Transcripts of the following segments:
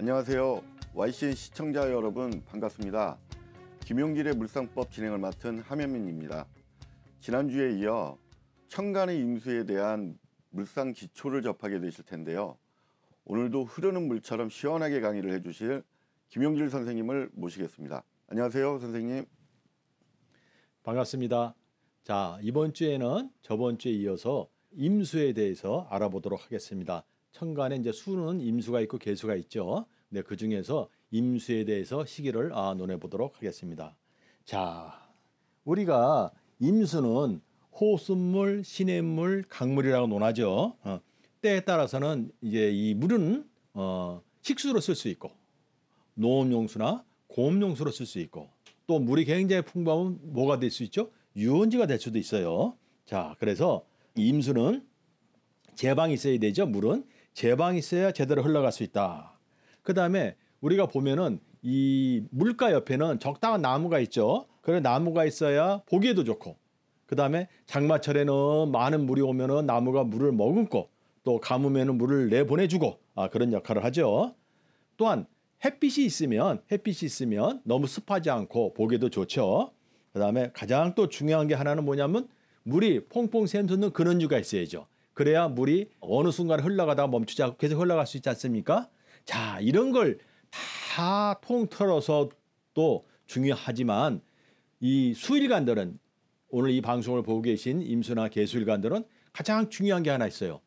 안녕하세요. YCN 시청자 여러분 반갑습니다. 김용길의 물상법 진행을 맡은 함현민입니다. 지난주에 이어 천간의 임수에 대한 물상 기초를 접하게 되실 텐데요. 오늘도 흐르는 물처럼 시원하게 강의를 해주실 김용길 선생님을 모시겠습니다. 안녕하세요, 선생님. 반갑습니다. 자, 이번 주에는 저번 주에 이어서 임수에 대해서 알아보도록 하겠습니다. 천간에 이제 수는 임수가 있고 개수가 있죠. 네, 그 중에서 임수에 대해서 시기를 아, 논해 보도록 하겠습니다. 자, 우리가 임수는 호수물, 시냇물, 강물이라고 논하죠. 어, 때에 따라서는 이제 이 물은 어, 식수로 쓸 수 있고 농업용수나 고업용수로쓸 수 있고 또 물이 굉장히 풍부하면 뭐가 될 수 있죠? 유원지가 될 수도 있어요. 자, 그래서 임수는 제방이 있어야 되죠. 물은 제방이 있어야 제대로 흘러갈 수 있다. 그 다음에 우리가 보면은 이 물가 옆에는 적당한 나무가 있죠. 그래 나무가 있어야 보기에도 좋고 그 다음에 장마철에는 많은 물이 오면은 나무가 물을 머금고 또 가뭄에는 물을 내보내주고 아, 그런 역할을 하죠. 또한 햇빛이 있으면 햇빛이 있으면 너무 습하지 않고 보기도 좋죠. 그다음에 가장 또 중요한 게 하나는 뭐냐면 물이 퐁퐁 샘솟는 근원유가 있어야죠. 그래야 물이 어느 순간 흘러가다가 멈추지 않고 계속 흘러갈 수 있지 않습니까? 자, 이런 걸 다 통틀어서도 중요하지만 이 수일관들은 오늘 이 방송을 보고 계신 임수나 개수일관들은 가장 중요한 게 하나 있어요.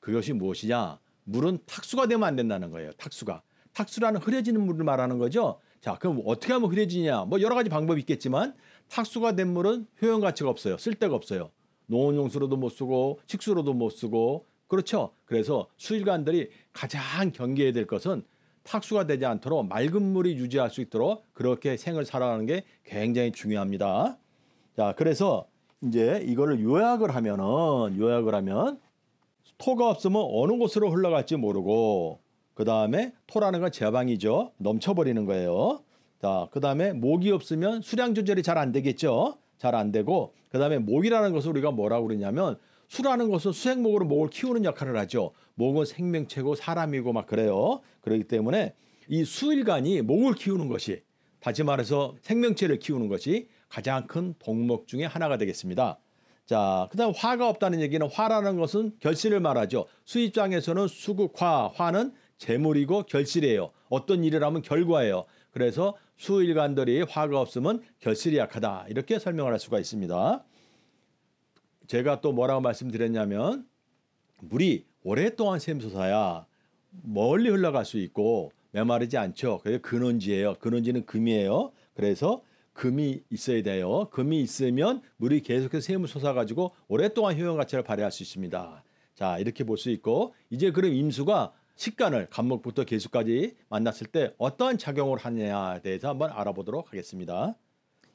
그것이 무엇이냐? 물은 탁수가 되면 안 된다는 거예요. 탁수가. 탁수라는 흐려지는 물을 말하는 거죠. 자, 그럼 어떻게 하면 흐려지냐? 뭐 여러 가지 방법이 있겠지만 탁수가 된 물은 효용 가치가 없어요. 쓸데가 없어요. 농업용수로도 못 쓰고 식수로도 못 쓰고 그렇죠. 그래서 수일관들이 가장 경계해야 될 것은 탁수가 되지 않도록 맑은 물이 유지할 수 있도록 그렇게 생을 살아가는 게 굉장히 중요합니다. 자, 그래서 이제 이거를 요약을 하면은 요약을 하면 토가 없으면 어느 곳으로 흘러갈지 모르고 그 다음에 토라는 건 제방이죠. 넘쳐버리는 거예요. 자, 그 다음에 목이 없으면 수량 조절이 잘 안 되겠죠. 잘안 되고 그다음에 목이라는 것을 우리가 뭐라고 그러냐면 수라는 것은 수행목으로 목을 키우는 역할을 하죠. 목은 생명체고 사람이고 막 그래요. 그렇기 때문에 이 수일간이 목을 키우는 것이 다시 말해서 생명체를 키우는 것이 가장 큰 덕목 중에 하나가 되겠습니다. 자, 그다음 화가 없다는 얘기는 화라는 것은 결실을 말하죠. 수입장에서는 수국화, 화는 재물이고 결실이에요. 어떤 일을 하면 결과예요. 그래서 수일간들이 화가 없으면 결실이 약하다 이렇게 설명을 할 수가 있습니다. 제가 또 뭐라고 말씀드렸냐면 물이 오랫동안 샘솟아야 멀리 흘러갈 수 있고 메마르지 않죠. 그게 근원지예요. 근원지는 금이에요. 그래서 금이 있어야 돼요. 금이 있으면 물이 계속해서 샘을 솟아가지고 오랫동안 효용 가치를 발휘할 수 있습니다. 자 이렇게 볼 수 있고 이제 그럼 임수가 식간을 간목부터 계수까지 만났을 때 어떠한 작용을 하느냐에 대해서 한번 알아보도록 하겠습니다.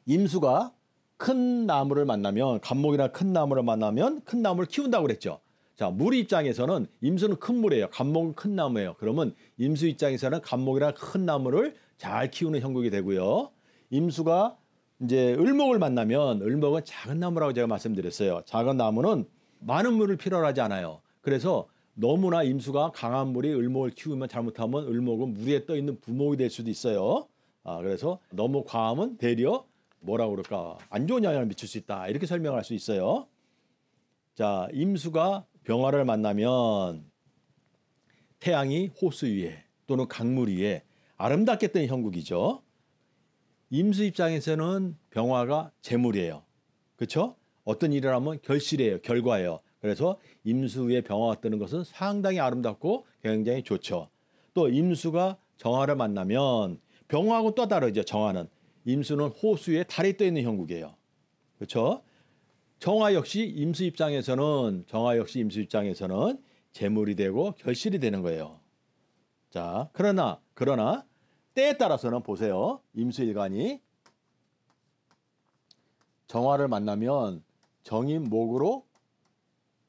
임수가 큰 나무를 만나면 간목이나 큰 나무를 만나면 큰 나무를 키운다고 그랬죠. 자, 물 입장에서는 임수는 큰 물이에요. 간목은 큰 나무예요. 그러면 임수 입장에서는 간목이나 큰 나무를 잘 키우는 형국이 되고요. 임수가 이제 을목을 만나면 을목은 작은 나무라고 제가 말씀드렸어요. 작은 나무는 많은 물을 필요로 하지 않아요. 그래서 너무나 임수가 강한 물이 을목을 키우면 잘못하면 을목은 물 위에 떠 있는 부목이 될 수도 있어요. 아, 그래서 너무 과하면 대려 뭐라 그럴까 안 좋은 영향을 미칠 수 있다 이렇게 설명할 수 있어요. 자, 임수가 병화를 만나면 태양이 호수 위에 또는 강물 위에 아름답게 뜨 형국이죠. 임수 입장에서는 병화가 재물이에요. 그렇죠? 어떤 일을 하면 결실이에요. 결과예요. 그래서 임수의 병화가 뜨는 것은 상당히 아름답고 굉장히 좋죠. 또 임수가 정화를 만나면 병화하고 또 다르죠. 정화는 임수는 호수에 달이 떠 있는 형국이에요. 그렇죠? 정화 역시 임수 입장에서는 정화 역시 임수 입장에서는 재물이 되고 결실이 되는 거예요. 자, 그러나 그러나 때에 따라서는 보세요. 임수일간이 정화를 만나면 정인 목으로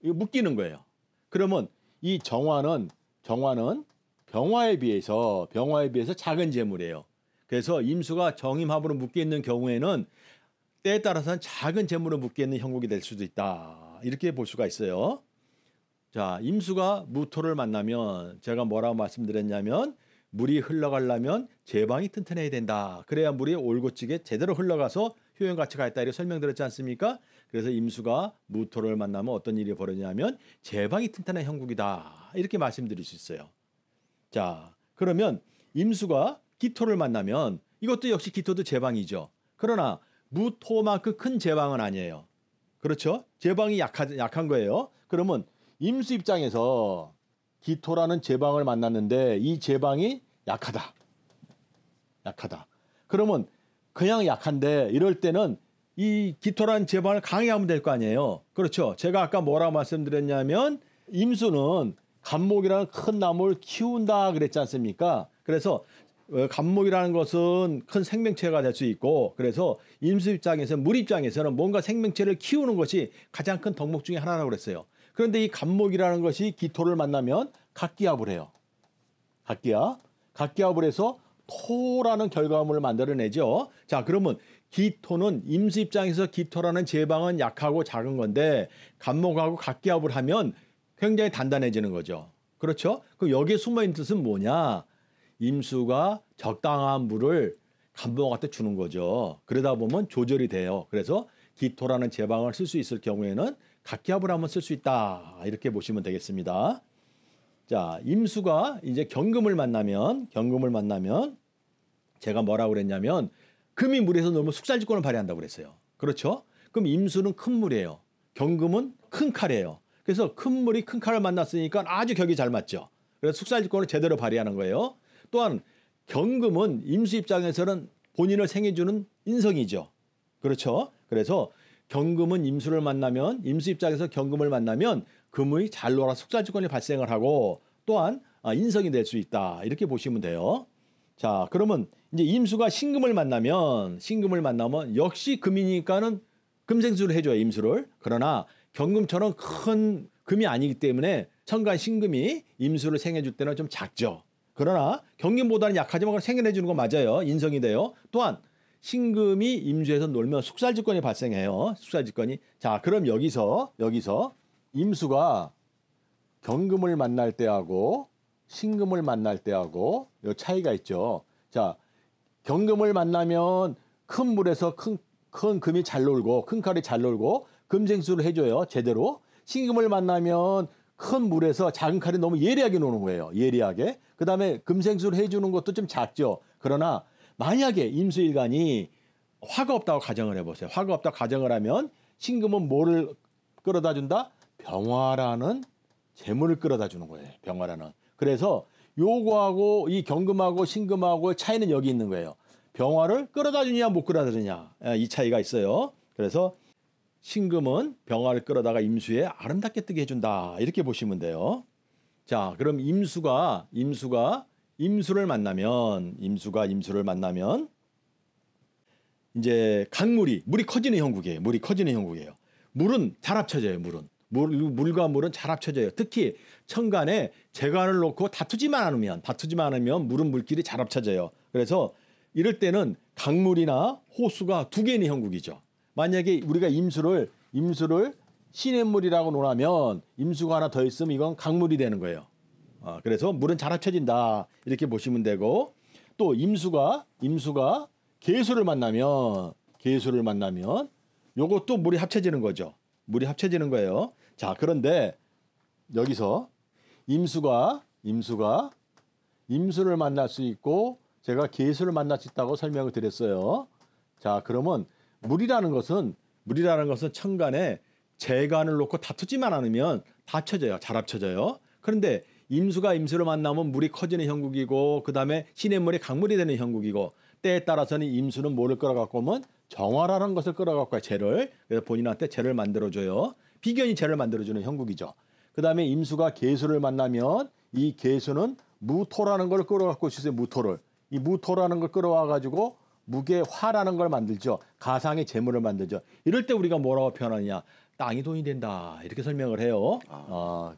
이거 묶이는 거예요. 그러면 이 정화는 정화는 병화에 비해서 병화에 비해서 작은 재물이에요. 그래서 임수가 정임합으로 묶여 있는 경우에는 때에 따라서는 작은 재물로 묶여 있는 형국이 될 수도 있다. 이렇게 볼 수가 있어요. 자, 임수가 무토를 만나면 제가 뭐라고 말씀드렸냐면 물이 흘러가려면 제방이 튼튼해야 된다. 그래야 물이 올곧지게 제대로 흘러가서 효용 가치가 있다 이렇게 설명드렸지 않습니까? 그래서 임수가 무토를 만나면 어떤 일이 벌어지냐면 제방이 튼튼한 형국이다 이렇게 말씀드릴 수 있어요. 자 그러면 임수가 기토를 만나면 이것도 역시 기토도 제방이죠. 그러나 무토만큼 큰 제방은 아니에요. 그렇죠? 제방이 약하, 약한 거예요. 그러면 임수 입장에서 기토라는 제방을 만났는데 이 제방이 약하다. 약하다. 그러면 그냥 약한데 이럴 때는 이 기토란 제반을 강의하면 될 거 아니에요. 그렇죠. 제가 아까 뭐라고 말씀드렸냐면 임수는 감목이라는 큰 나무를 키운다 그랬지 않습니까? 그래서 어, 감목이라는 것은 큰 생명체가 될 수 있고 그래서 임수 입장에서 물 입장에서는 뭔가 생명체를 키우는 것이 가장 큰 덕목 중에 하나라고 그랬어요. 그런데 이 감목이라는 것이 기토를 만나면 각기압을 해요. 각기압. 각기압을 해서 토라는 결과물을 만들어내죠. 자, 그러면 기토는 임수 입장에서 기토라는 제방은 약하고 작은 건데 간목하고 각기압을 하면 굉장히 단단해지는 거죠. 그렇죠? 그 여기에 숨어있는 뜻은 뭐냐? 임수가 적당한 물을 간목한테 주는 거죠. 그러다 보면 조절이 돼요. 그래서 기토라는 제방을 쓸 수 있을 경우에는 각기압을 한번 쓸 수 있다. 이렇게 보시면 되겠습니다. 자, 임수가 이제 경금을 만나면 경금을 만나면 제가 뭐라고 그랬냐면 금이 물에서 놀면 숙살직권을 발휘한다고 그랬어요. 그렇죠? 그럼 임수는 큰 물이에요. 경금은 큰 칼이에요. 그래서 큰 물이 큰 칼을 만났으니까 아주 격이 잘 맞죠. 그래서 숙살직권을 제대로 발휘하는 거예요. 또한 경금은 임수 입장에서는 본인을 생해주는 인성이죠. 그렇죠? 그래서 경금은 임수를 만나면 임수 입장에서 경금을 만나면 금의 잘 놀아 숙살직권이 발생을 하고 또한 아, 인성이 될 수 있다. 이렇게 보시면 돼요. 자, 그러면 이제 임수가 신금을 만나면 신금을 만나면 역시 금이니까는 금생수를 해줘요 임수를. 그러나 경금처럼 큰 금이 아니기 때문에 천간 신금이 임수를 생해줄 때는 좀 작죠. 그러나 경금보다는 약하지만 생겨내주는거 맞아요. 인성이 돼요. 또한 신금이 임수에서 놀면 숙살지권이 발생해요. 숙살지권이. 자 그럼 여기서 여기서 임수가 경금을 만날 때하고 신금을 만날 때하고 요 차이가 있죠. 자, 경금을 만나면 큰 물에서 큰, 큰 금이 잘 놀고 큰 칼이 잘 놀고 금생수를 해줘요 제대로 신금을 만나면 큰 물에서 작은 칼이 너무 예리하게 노는 거예요 예리하게 그 다음에 금생수를 해주는 것도 좀 작죠 그러나 만약에 임수일간이 화가 없다고 가정을 해보세요 화가 없다고 가정을 하면 신금은 뭐를 끌어다 준다 병화라는 재물을 끌어다 주는 거예요 병화라는 그래서 요거하고 이 경금하고 신금하고 차이는 여기 있는 거예요 병화를 끌어다 주냐 못 끌어다 주냐 예, 이 차이가 있어요. 그래서 신금은 병화를 끌어다가 임수에 아름답게 뜨게 해준다 이렇게 보시면 돼요. 자 그럼 임수가 임수가 임수를 만나면 임수가 임수를 만나면 이제 강물이 물이 커지는 형국이에요. 물이 커지는 형국이에요. 물은 잘 합쳐져요. 물은 물, 물과 물은 잘 합쳐져요. 특히 천간에 재간을 놓고 다투지만 않으면 다투지만 않으면 물은 물끼리 잘 합쳐져요. 그래서 이럴 때는 강물이나 호수가 두 개의 형국이죠. 만약에 우리가 임수를 임수를 시냇물이라고 논하면 임수가 하나 더 있으면 이건 강물이 되는 거예요. 어, 그래서 물은 잘 합쳐진다 이렇게 보시면 되고 또 임수가 임수가 개수를 만나면 개수를 만나면 요것도 물이 합쳐지는 거죠. 물이 합쳐지는 거예요. 자 그런데 여기서 임수가 임수가 임수를 만날 수 있고 제가 개수를 만날 수 있다고 설명을 드렸어요. 자, 그러면 물이라는 것은 물이라는 것은 천간에 재간을 놓고 다투지만 않으면 다쳐져요. 잘 합쳐져요. 그런데 임수가 임수를 만나면 물이 커지는 형국이고 그다음에 시냇물이 강물이 되는 형국이고 때에 따라서는 임수는 뭐를 끌어갖고 오면 정화라는 것을 끌어갖고 와요. 재를. 그래서 본인한테 재를 만들어줘요. 비견이 재를 만들어주는 형국이죠. 그다음에 임수가 계수를 만나면 이계수는 무토라는 걸 끌어갖고 있어요. 무토를. 이 무토라는 걸 끌어와 가지고 무게화라는 걸 만들죠. 가상의 재물을 만들죠. 이럴 때 우리가 뭐라고 표현하느냐? 땅이 돈이 된다. 이렇게 설명을 해요. 아. 어,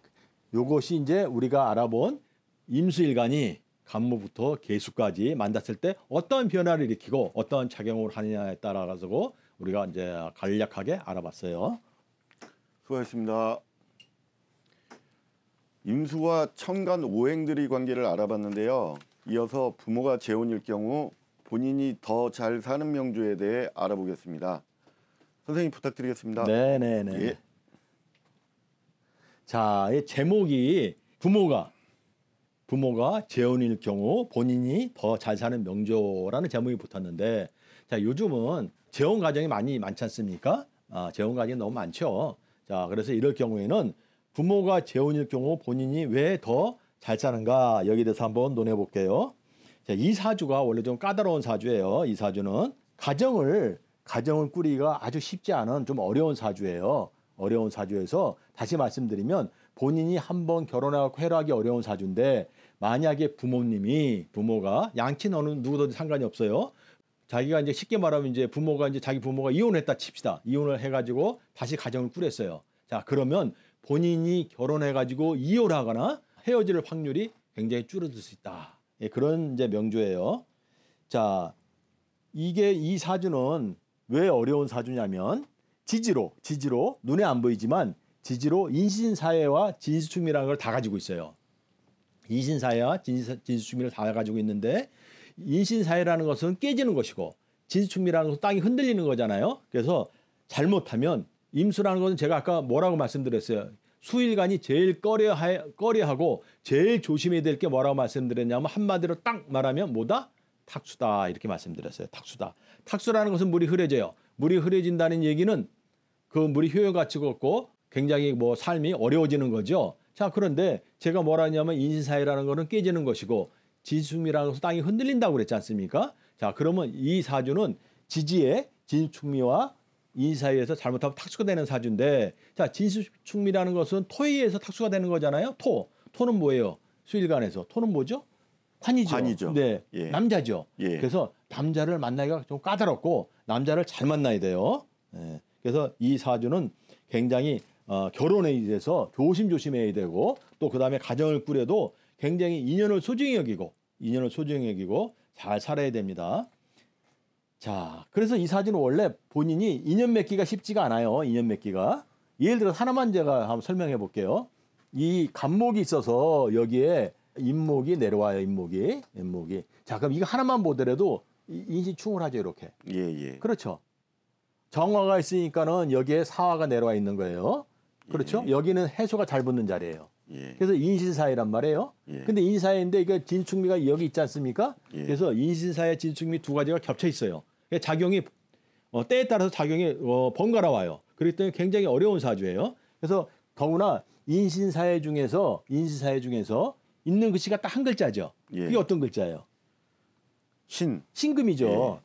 요것이 이제 우리가 알아본 임수일간이 간모부터 계수까지 만났을 때 어떠한 변화를 일으키고 어떠한 작용을 하느냐에 따라가지고 우리가 이제 간략하게 알아봤어요. 수고하셨습니다. 임수와 천간 오행들이 관계를 알아봤는데요. 이어서 부모가 재혼일 경우 본인이 더 잘 사는 명주에 대해 알아보겠습니다. 선생님 부탁드리겠습니다. 네네네. 네, 네. 예. 자, 이 제목이 부모가 부모가 재혼일 경우 본인이 더 잘 사는 명조라는 제목이 붙었는데 자 요즘은 재혼 가정이 많이 많지 않습니까? 아, 재혼 가정이 너무 많죠. 자 그래서 이럴 경우에는 부모가 재혼일 경우 본인이 왜더 잘 짜는가 여기 에 대해서 한번 논해 볼게요. 자, 이 사주가 원래 좀 까다로운 사주예요. 이 사주는 가정을 가정을 꾸리기가 아주 쉽지 않은 좀 어려운 사주예요. 어려운 사주에서 다시 말씀드리면 본인이 한번 결혼하고 회락이 어려운 사주인데 만약에 부모님이 부모가 양친 어느 누구든지 상관이 없어요. 자기가 이제 쉽게 말하면 이제 부모가 이제 자기 부모가 이혼했다 칩시다. 이혼을 해가지고 다시 가정을 꾸렸어요. 자 그러면 본인이 결혼해가지고 이혼하거나 헤어질 확률이 굉장히 줄어들 수 있다. 예, 그런 이제 명조예요. 자, 이게 이 사주는 왜 어려운 사주냐면 지지로 지지로 눈에 안 보이지만 지지로 인신사회와 진수충이라는 걸 다 가지고 있어요. 인신사회와 진수충미를 다 가지고 있는데 인신사회라는 것은 깨지는 것이고 진수충미라는 것은 땅이 흔들리는 거잖아요. 그래서 잘못하면 임수라는 것은 제가 아까 뭐라고 말씀드렸어요. 수일간이 제일 꺼려하, 꺼려하고 제일 조심해야 될 게 뭐라고 말씀드렸냐면 한마디로 딱 말하면 뭐다? 탁수다 이렇게 말씀드렸어요. 탁수다. 탁수라는 것은 물이 흐려져요. 물이 흐려진다는 얘기는 그 물이 효용 가치가 없고 굉장히 뭐 삶이 어려워지는 거죠. 자 그런데 제가 뭐라 하냐면 인신사회라는 거는 깨지는 것이고 진수미라는 것은 땅이 흔들린다고 그랬지 않습니까? 자 그러면 이 사주는 지지의 진축미와 인사위에서 잘못하면 탁수가 되는 사주인데 자 진수충미라는 것은 토의에서 탁수가 되는 거잖아요. 토 토는 뭐예요? 수일간에서 토는 뭐죠? 환이죠. 환이죠. 네, 예. 남자죠. 예. 그래서 남자를 만나기가 좀 까다롭고 남자를 잘 만나야 돼요. 예. 그래서 이 사주는 굉장히 어, 결혼에 있해서 조심조심해야 되고 또 그다음에 가정을 꾸려도 굉장히 인연을 소중히 여기고 인연을 소중히 여기고 잘 살아야 됩니다. 자, 그래서 이 사진은 원래 본인이 인연 맺기가 쉽지가 않아요. 인연 맺기가. 예를 들어 하나만 제가 한번 설명해 볼게요. 이 간목이 있어서 여기에 인목이 내려와요. 인목이인목이 자, 그럼 이거 하나만 보더라도 인신충을 하죠. 이렇게. 예, 예. 그렇죠. 정화가 있으니까는 여기에 사화가 내려와 있는 거예요. 그렇죠. 예. 여기는 해소가잘 붙는 자리예요. 예. 그래서 인신사회란 말이에요. 예. 근데 인사인데 이게 진충미가 여기 있지 않습니까? 예. 그래서 인신사회, 진충미 두 가지가 겹쳐 있어요. 예, 작용이 어, 때에 따라서 작용이 어, 번갈아 와요. 그렇기 때문에 굉장히 어려운 사주예요. 그래서 더구나 인신사회 중에서 인신사회 중에서 있는 글씨가 딱 한 글자죠. 예. 그게 어떤 글자예요? 신. 신금이죠.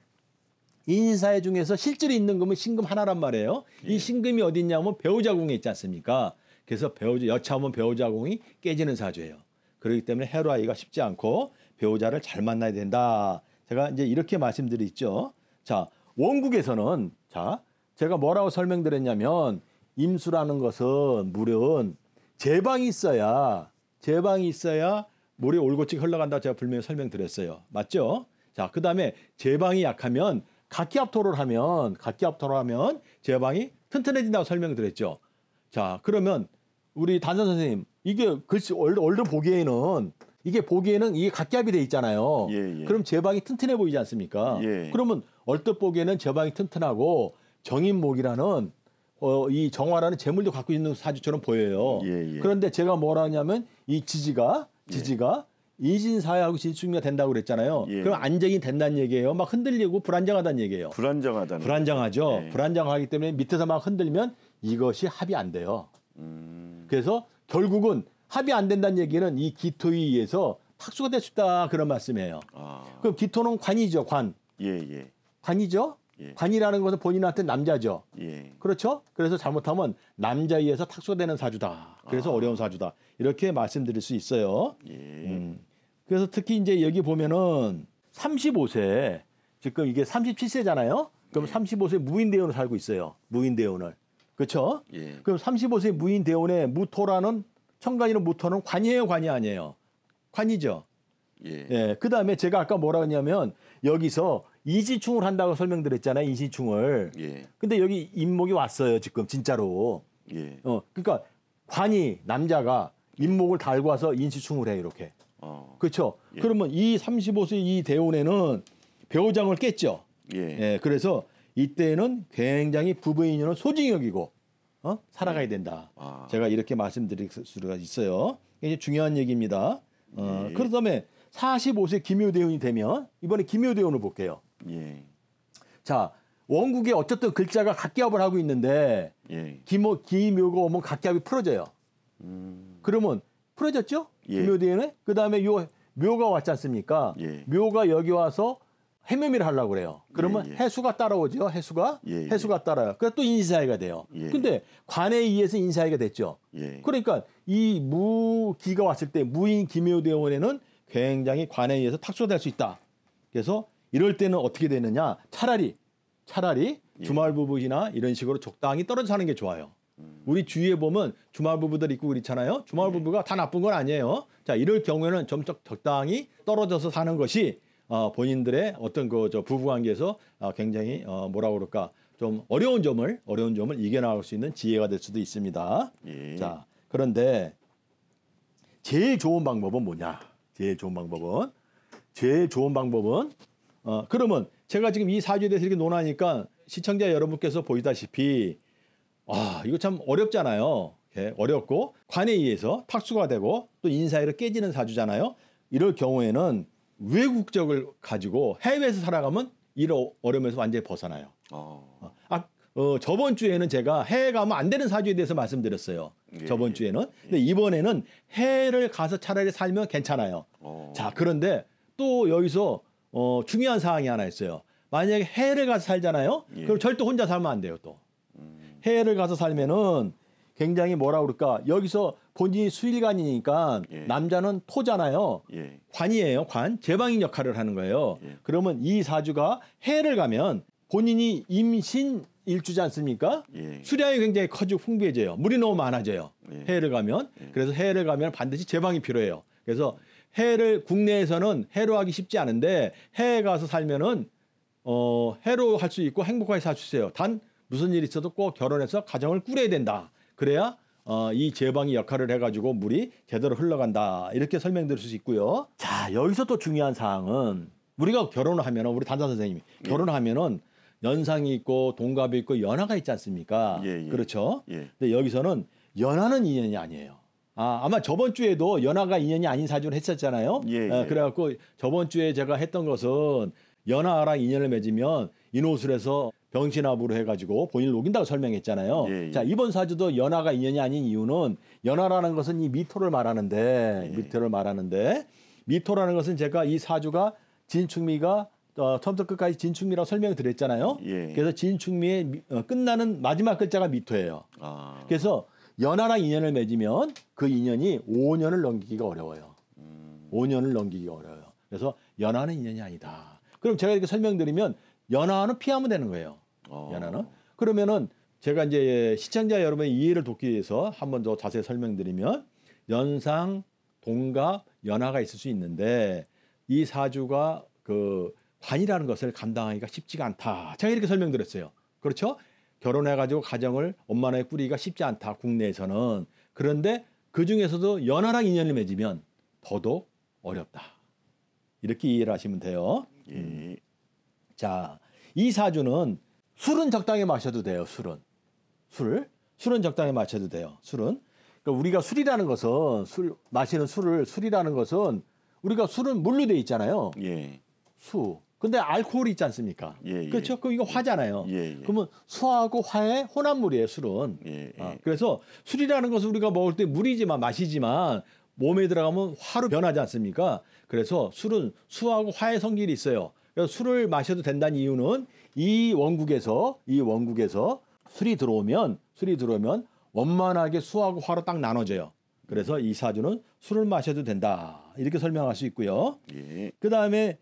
예. 인사회 중에서 실제로 있는 금은 신금 하나란 말이에요. 예. 이 신금이 어디 있냐면 뭐 배우자궁에 있지 않습니까? 그래서 배우자 여차하면 배우자궁이 깨지는 사주예요. 그렇기 때문에 해로하기가 쉽지 않고 배우자를 잘 만나야 된다. 제가 이제 이렇게 말씀드렸죠. 자, 원국에서는 자, 제가 뭐라고 설명드렸냐면 임수라는 것은 물은 제방이 있어야 제방이 있어야 물이 올곧지 흘러간다 제가 분명히 설명드렸어요. 맞죠? 자, 그다음에 제방이 약하면 각기압토를 하면 각기압토를 하면 제방이 튼튼해진다고 설명드렸죠. 자, 그러면 우리 단선 선생님 이게 글씨 얼른 보기에는 이게 보기에는 이게 각겹이 기돼 있잖아요. 예, 예. 그럼 제방이 튼튼해 보이지 않습니까? 예. 그러면 얼뜻 보기에는 제방이 튼튼하고 정인목이라는 어, 이 정화라는 재물도 갖고 있는 사주처럼 보여요. 예, 예. 그런데 제가 뭐라 하냐면 이 지지가 지지가 예. 이진사회하고 진축미가 된다고 그랬잖아요. 예. 그럼 안정이 된다는 얘기예요. 막 흔들리고 불안정하다는 얘기예요. 불안정하다. 불안정하죠. 예. 불안정하기 때문에 밑에서 막 흔들면 이것이 합이 안 돼요. 음... 그래서 결국은 합의 안 된다는 얘기는 이 기토의에서 학수가 될 수 있다 그런 말씀이에요. 아. 그럼 기토는 관이죠, 관. 예, 예. 관이죠. 예. 관이라는 것은 본인한테 남자죠. 예. 그렇죠? 그래서 잘못하면 남자에 의해서 탁소 되는 사주다. 그래서 아. 어려운 사주다. 이렇게 말씀드릴 수 있어요. 예. 음. 그래서 특히 이제 여기 보면은 35세 지금 이게 37세잖아요. 그럼 예. 35세 무인 대운을 살고 있어요. 무인 대원을 그렇죠? 예. 그럼 35세 무인 대원에 무토라는 청간이는모터는 관이에요, 관이 아니에요. 관이죠. 예. 예. 그 다음에 제가 아까 뭐라 했냐면 여기서 이지충을 한다고 설명드렸잖아요. 이지충을. 예. 근데 여기 임목이 왔어요. 지금 진짜로. 예. 어, 그러니까 관이 남자가 임목을 달고 와서 인지충을 해 이렇게. 어. 그렇죠. 예. 그러면 이 35세 이 대운에는 배우장을 깼죠. 예. 예. 그래서 이때는 굉장히 부부인연은 소중히여기고 어? 살아가야 네. 된다. 아. 제가 이렇게 말씀드릴 수가 있어요. 이게 중요한 얘기입니다. 어, 예. 그다음에 45세 김효대운이 되면 이번에 김효대운을 볼게요. 예. 자 원국에 어쨌든 글자가 각기합을 하고 있는데 예. 김호 김효가 오면 각기합이 풀어져요. 음. 그러면 풀어졌죠? 예. 김효대운에 그다음에 요 묘가 왔지 않습니까? 예. 묘가 여기 와서 해매미를 하려고 그래요. 그러면 예, 예. 해수가 따라오죠. 해수가 예, 예. 해수가 따라요. 그래서 그러니까 또 인사이가 돼요. 예. 근데 관에 의해서 인사이가 됐죠. 예. 그러니까 이 무기가 왔을 때 무인 기묘대원에는 굉장히 관에 의해서 탁소될 수 있다. 그래서 이럴 때는 어떻게 되느냐? 차라리 차라리 주말 부부이나 이런 식으로 적당히 떨어져 사는 게 좋아요. 음. 우리 주위에 보면 주말 부부들 있고 그렇잖아요. 주말 부부가 다 나쁜 건 아니에요. 자, 이럴 경우에는 점점 적당히 떨어져서 사는 것이 어, 본인들의 어떤 그저 부부관계에서 어, 굉장히 어, 뭐라 그럴까 좀 어려운 점을 어려운 점을 이겨나갈 수 있는 지혜가 될 수도 있습니다. 예. 자 그런데 제일 좋은 방법은 뭐냐? 제일 좋은 방법은 제일 좋은 방법은 어, 그러면 제가 지금 이 사주에 대해서 이렇게 논하니까 시청자 여러분께서 보이다시피 아 이거 참 어렵잖아요. 예, 어렵고 관에 의해서 탁수가 되고 또 인사이로 깨지는 사주잖아요. 이럴 경우에는 외국적을 가지고 해외에서 살아가면 이런 어려움에서 완전히 벗어나요. 어. 아, 어, 저번 주에는 제가 해외 가면 안 되는 사주에 대해서 말씀드렸어요. 예, 저번 예. 주에는. 예. 근데 이번에는 해외를 가서 차라리 살면 괜찮아요. 어. 자, 그런데 또 여기서 어, 중요한 사항이 하나 있어요. 만약에 해외를 가서 살잖아요. 예. 그럼 절대 혼자 살면 안 돼요, 또. 음. 해외를 가서 살면은 굉장히 뭐라 그럴까? 여기서 본인이 수일관이니까 예. 남자는 토잖아요. 예. 관이에요. 관. 제방인 역할을 하는 거예요. 예. 그러면 이 사주가 해를 가면 본인이 임신 일주지 않습니까? 예. 수량이 굉장히 커지고 풍부해져요. 물이 너무 많아져요. 예. 해를 가면. 예. 그래서 해를 가면 반드시 제방이 필요해요. 그래서 해를 국내에서는 해로 하기 쉽지 않은데 해에 가서 살면은 어 해로 할 수 있고 행복하게 살수 있어요. 단 무슨 일이 있어도 꼭 결혼해서 가정을 꾸려야 된다. 그래야 어, 이 제방이 역할을 해가지고 물이 제대로 흘러간다 이렇게 설명드릴 수 있고요. 자 여기서 또 중요한 사항은 우리가 결혼을 하면은 우리 단장 선생님이 예. 결혼하면은 을 연상이 있고 동갑이 있고 연하가 있지 않습니까? 예, 예. 그렇죠. 예. 근데 여기서는 연하는 인연이 아니에요. 아, 아마 저번 주에도 연하가 인연이 아닌 사주를 했었잖아요. 아, 그래갖고 저번 주에 제가 했던 것은 연하랑 인연을 맺으면 인호술에서 병신압으로 해가지고 본인 을 녹인다고 설명했잖아요. 예, 예. 자 이번 사주도 연화가 인연이 아닌 이유는 연화라는 것은 이 미토를 말하는데 예, 예. 미토를 말하는데 미토라는 것은 제가 이 사주가 진충미가 어, 처음부터 끝까지 진충미라고 설명을 드렸잖아요. 예. 그래서 진충미의 미, 어, 끝나는 마지막 글자가 미토예요. 아. 그래서 연하랑 인연을 맺으면 그 인연이 5년을 넘기기가 어려워요. 음. 5년을 넘기기가 어려워요. 그래서 연하는 인연이 아니다. 그럼 제가 이렇게 설명드리면 연하는 피하면 되는 거예요. 아. 연하는. 그러면은 제가 이제 시청자 여러분의 이해를 돕기 위해서 한 번 더 자세히 설명드리면 연상, 동갑, 연하가 있을 수 있는데 이 사주가 그관이라는 것을 감당하기가 쉽지가 않다. 제가 이렇게 설명드렸어요. 그렇죠? 결혼해가지고 가정을 엄마나에 꾸리기가 쉽지 않다. 국내에서는. 그런데 그 중에서도 연하랑 인연을 맺으면 더더욱 어렵다. 이렇게 이해를 하시면 돼요. 예. 자, 이 사주는 술은 적당히 마셔도 돼요. 술은 술 술은 적당히 마셔도 돼요. 술은 그러니까 우리가 술이라는 것은 술 마시는 술을 술이라는 것은 우리가 술은 물로 돼 있잖아요. 예. 수. 근데 알코올이 있지 않습니까? 예, 예. 그렇죠? 그럼 이거 화잖아요. 예, 예. 그러면 수하고 화의 혼합물이에요, 술은. 예, 예. 아, 그래서 술이라는 것은 우리가 먹을 때 물이지만 마시지만 몸에 들어가면 화로 변하지 않습니까? 그래서 술은 수하고 화의 성질이 있어요. 술을 마셔도 된다는 이유는 이 원국에서 이 원국에서 술이 들어오면 술이 들어오면 원만하게 수하고 화로 딱 나눠져요. 그래서 이 사주는 술을 마셔도 된다 이렇게 설명할 수 있고요. 예. 그 다음에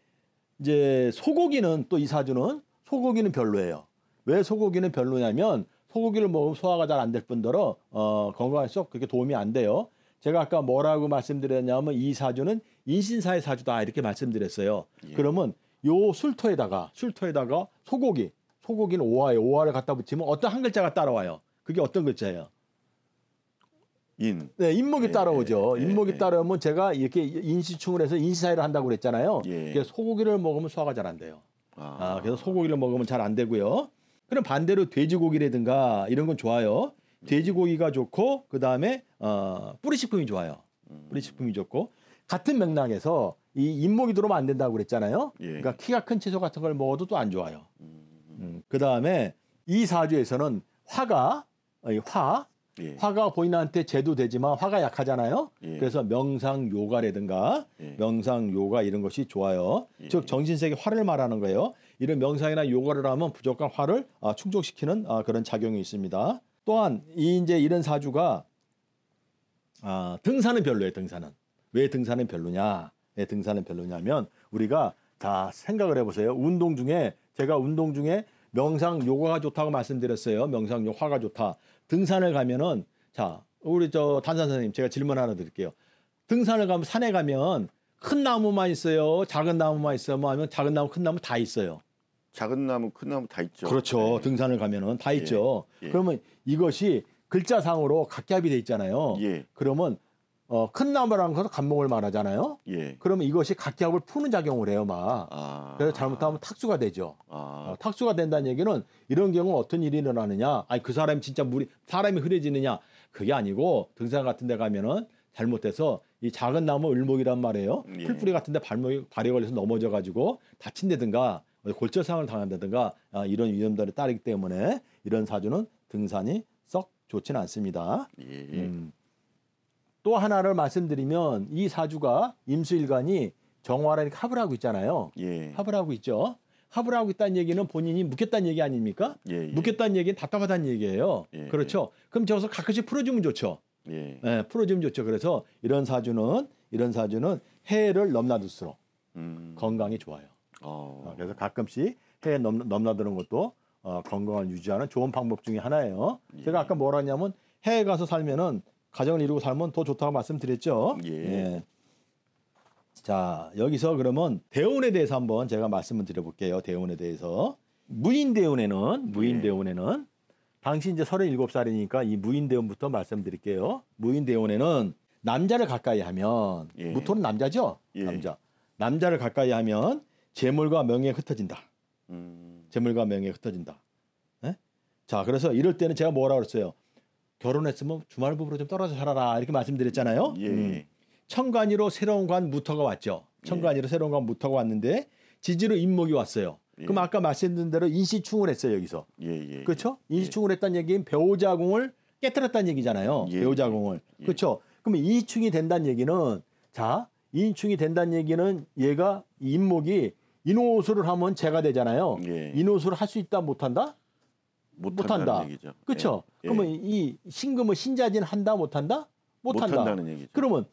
이제 소고기는 또 이 사주는 소고기는 별로예요. 왜 소고기는 별로냐면 소고기를 먹으면 소화가 잘 안 될 뿐더러 어, 건강에 썩 그렇게 도움이 안 돼요. 제가 아까 뭐라고 말씀드렸냐면 이 사주는 인신사의 사주다 이렇게 말씀드렸어요. 예. 그러면 요술터에다가술터에다가 소고기 소고기는 오화에 오화를 갖다 붙이면 어떤 한 글자가 따라와요. 그게 어떤 글자예요? 인. 네, 인목이 예, 따라오죠. 예, 예 인목이 예, 따라오면 제가 이렇게 인시충을 해서 인시사회를 한다고 그랬잖아요. 예. 소고기를 먹으면 소화가 잘 안 돼요. 아. 아, 그래서 소고기를 먹으면 잘 안 되고요. 그럼 반대로 돼지고기라든가 이런 건 좋아요. 음. 돼지고기가 좋고 그 다음에 어, 뿌리식품이 좋아요. 음. 뿌리식품이 좋고 같은 맥락에서 이 잇몸이 들어오면 안 된다고 그랬잖아요. 예. 그러니까 키가 큰 채소 같은 걸 먹어도 또 안 좋아요. 음, 음. 그 다음에 이 사주에서는 화가 아니, 화 예. 화가 본인한테 제도 되지만 화가 약하잖아요. 예. 그래서 명상 요가라든가 예. 명상 요가 이런 것이 좋아요. 예. 즉 정신세계 화를 말하는 거예요. 이런 명상이나 요가를 하면 부족한 화를 아, 충족시키는 아, 그런 작용이 있습니다. 또한 이 이제 이런 사주가 아, 등산은 별로예요. 등산은 왜 등산은 별로냐? 네, 등산은 별로냐면 우리가 다 생각을 해보세요. 운동 중에 제가 운동 중에 명상 요가가 좋다고 말씀드렸어요. 명상 요화가 좋다. 등산을 가면은 자 우리 저 단산 선생님 제가 질문 하나 드릴게요. 등산을 가면 산에 가면 큰 나무만 있어요. 작은 나무만 있어요. 뭐 하면 작은 나무 큰 나무 다 있어요. 작은 나무 큰 나무 다 있죠. 그렇죠. 네. 등산을 가면은 다 예. 있죠. 예. 그러면 이것이 글자상으로 각기합이돼 있잖아요. 예. 그러면 어, 큰 나무라는 것은 감목을 말하잖아요. 예. 그러면 이것이 각기압을 푸는 작용을 해요, 막. 아. 그래서 잘못하면 탁수가 되죠. 아. 어, 탁수가 된다는 얘기는 이런 경우 어떤 일이 일어나느냐. 아니, 그 사람이 진짜 물이, 사람이 흐려지느냐. 그게 아니고 등산 같은 데 가면은 잘못해서 이 작은 나무 을목이란 말이에요. 예. 풀뿌리 같은 데 발목이, 발에 걸려서 넘어져 가지고 다친다든가 어, 골절상을 당한다든가 아, 이런 위험들이 따르기 때문에 이런 사주는 등산이 썩 좋지는 않습니다. 예. 음. 또 하나를 말씀드리면 이 사주가 임수일관이 정화라는 합을 하고 있잖아요. 예. 합을 하고 있죠. 합을 하고 있다는 얘기는 본인이 묻겠다는 얘기 아닙니까? 예, 예. 묻겠다는 얘기는 답답하다는 얘기예요. 예, 예. 그렇죠. 그럼 저기서 가끔씩 풀어주면 좋죠. 예. 예. 풀어주면 좋죠. 그래서 이런 사주는 이런 사주는 해를 넘나들수록 음. 건강이 좋아요. 어. 어 그래서 가끔씩 해 넘, 넘나드는 것도 어, 건강을 유지하는 좋은 방법 중의 하나예요. 예. 제가 아까 뭐라 했냐면 해에 가서 살면은 가정을 이루고 살면 더 좋다고 말씀드렸죠. 예. 예. 자 여기서 그러면 대운에 대해서 한번 제가 말씀을 드려볼게요. 대운에 대해서 무인 대운에는 무인 예. 대운에는 당신 이제 서른일곱 살이니까이 무인 대운부터 말씀드릴게요. 무인 대운에는 남자를 가까이 하면 예. 무토는 남자죠. 예. 남자 남자를 가까이 하면 재물과 명예 흩어진다. 음. 재물과 명예 흩어진다. 에? 예? 자 그래서 이럴 때는 제가 뭐라 그랬어요. 결혼했으면 주말 부부로 좀 떨어져 살아라 이렇게 말씀드렸잖아요. 예. 음. 청관이로 새로운 관 무터가 왔죠. 청관이로 예. 새로운 관 무터가 왔는데 지지로 임목이 왔어요. 예. 그럼 아까 말씀드린 대로 인시충을 했어요 여기서. 예, 예, 예. 그렇죠? 인시충을 예. 했다는 얘기는 배우자공을 깨뜨렸다는 얘기잖아요. 배우자공을. 그렇죠? 그러면 인시충이 된다는 얘기는 자 인충이 된다는 얘기는 얘가 임목이 인호수를 하면 제가 되잖아요. 인호수를 할 수 있다 못한다? 못한다. 그렇죠. 예. 그러면 예. 이 신금을 신자진 한다 못한다? 못한다. 못한다는 얘기죠. 그러면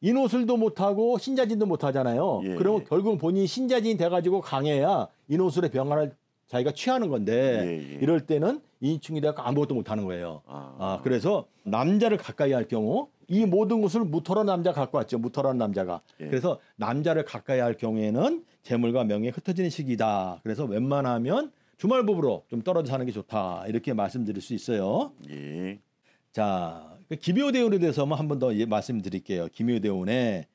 인호술도 못하고 신자진도 못하잖아요. 예. 그러면 예. 결국 본인이 신자진이 돼가지고 강해야 인호술의 병화를 자기가 취하는 건데 예. 예. 이럴 때는 인충이 돼서 아무것도 못하는 거예요. 아. 아. 그래서 남자를 가까이 할 경우 이 모든 것을 무토라 남자 갖고 왔죠. 무토라 남자가. 그래서 남자를 가까이 할 경우에는 재물과 명예 흩어지는 시기다. 그래서 웬만하면 주말 부부로 좀 떨어져 사는 게 좋다 이렇게 말씀드릴 수 있어요. 예. 자 그 김효대운에 대해서만 한번더 예, 말씀드릴게요. 김효대운에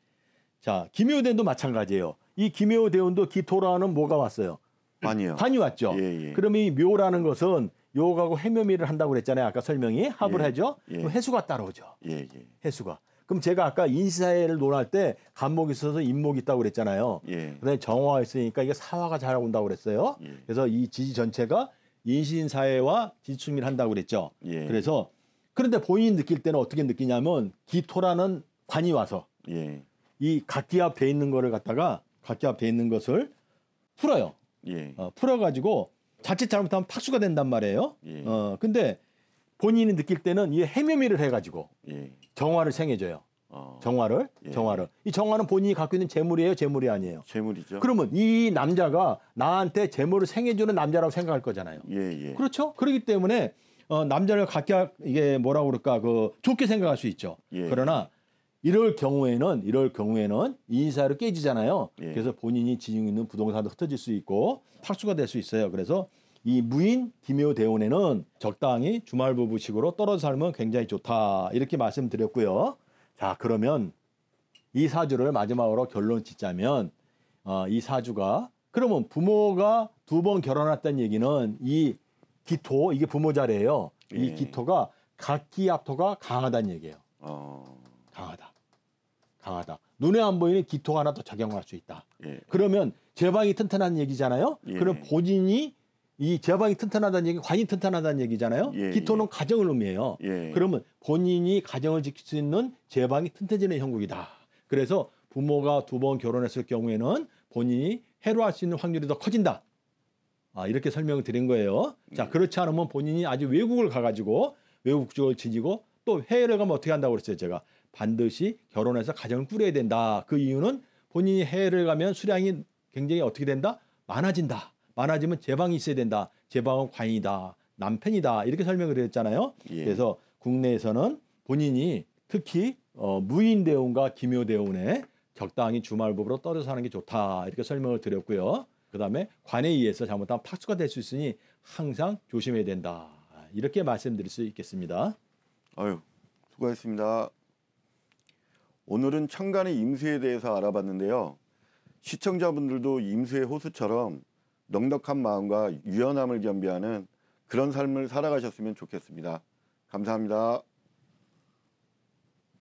자 김효대운도 마찬가지예요. 이 김효대운도 기토라는 뭐가 왔어요? 반이요. 반이 왔죠. 예, 예. 그럼 이 묘라는 것은 요가고 해묘미를 한다고 그랬잖아요. 아까 설명이 합을 예, 하죠. 예. 예, 예. 해수가 따라오죠. 예, 해수가. 그럼 제가 아까 인사회를 논할 때 간목이 있어서 인목이 있다고 그랬잖아요. 예. 그다음에 정화가 있으니까 이게 사화가 잘 온다고 그랬어요. 예. 그래서 이 지지 전체가 인신사회와 지지충리 한다고 그랬죠. 예. 그래서 그런데 본인이 느낄 때는 어떻게 느끼냐면 기토라는 관이 와서 예. 이 각기 앞에 있는 거를 갖다가 각기 앞에 있는 것을 풀어요. 예. 어, 풀어가지고 자칫 잘못하면 탁수가 된단 말이에요. 예. 어, 근데 본인이 느낄 때는 이 해묘미를 해가지고 예. 정화를 생해줘요. 어. 정화를, 예. 정화를. 이 정화는 본인이 갖고 있는 재물이에요, 재물이 아니에요. 재물이죠. 그러면 이 남자가 나한테 재물을 생해주는 남자라고 생각할 거잖아요. 예, 예. 그렇죠? 그렇기 때문에 어, 남자를 갖게 이게 뭐라고 그럴까 그 좋게 생각할 수 있죠. 예. 그러나 이럴 경우에는 이럴 경우에는 인사를 깨지잖아요. 예. 그래서 본인이 지니고 있는 부동산도 흩어질 수 있고 탈수가 될 수 있어요. 그래서 이 무인 기묘 대원에는 적당히 주말 부부식으로 떨어져 살면 굉장히 좋다 이렇게 말씀드렸고요. 자 그러면 이 사주를 마지막으로 결론 짓자면 어, 이 사주가 그러면 부모가 두 번 결혼했다는 얘기는 이 기토 이게 부모 자리예요. 이 예. 기토가 각기압토가 강하다는 얘기예요. 어... 강하다, 강하다. 눈에 안 보이는 기토 가 하나 더 작용할 수 있다. 예. 그러면 제방이 튼튼한 얘기잖아요. 예. 그럼 본인이 이제방이 튼튼하다는 얘기, 관이 튼튼하다는 얘기잖아요. 예, 예. 기토는 예. 가정을 의미해요. 예, 그러면 본인이 가정을 지킬 수 있는 제방이 튼튼해지는 형국이다. 그래서 부모가 두 번 결혼했을 경우에는 본인이 해로할 수 있는 확률이 더 커진다. 아, 이렇게 설명을 드린 거예요. 자, 예. 그렇지 않으면 본인이 아주 외국을 가가지고 외국 국적을 지니고 또 해외를 가면 어떻게 한다고 그랬어요. 제가 반드시 결혼해서 가정을 꾸려야 된다. 그 이유는 본인이 해외를 가면 수량이 굉장히 어떻게 된다? 많아진다. 많아지면 제방이 있어야 된다. 제방은 관이다. 남편이다. 이렇게 설명을 했잖아요. 예. 그래서 국내에서는 본인이 특히 어, 무인대운과 기묘대운에 적당히 주말부으로 떨어져 사는 게 좋다. 이렇게 설명을 드렸고요. 그 다음에 관에 의해서 잘못하면 탁수가 될 수 있으니 항상 조심해야 된다. 이렇게 말씀드릴 수 있겠습니다. 아유, 수고하셨습니다 오늘은 천간의 임수에 대해서 알아봤는데요. 시청자분들도 임수의 호수처럼 넉넉한 마음과 유연함을 겸비하는 그런 삶을 살아가셨으면 좋겠습니다. 감사합니다.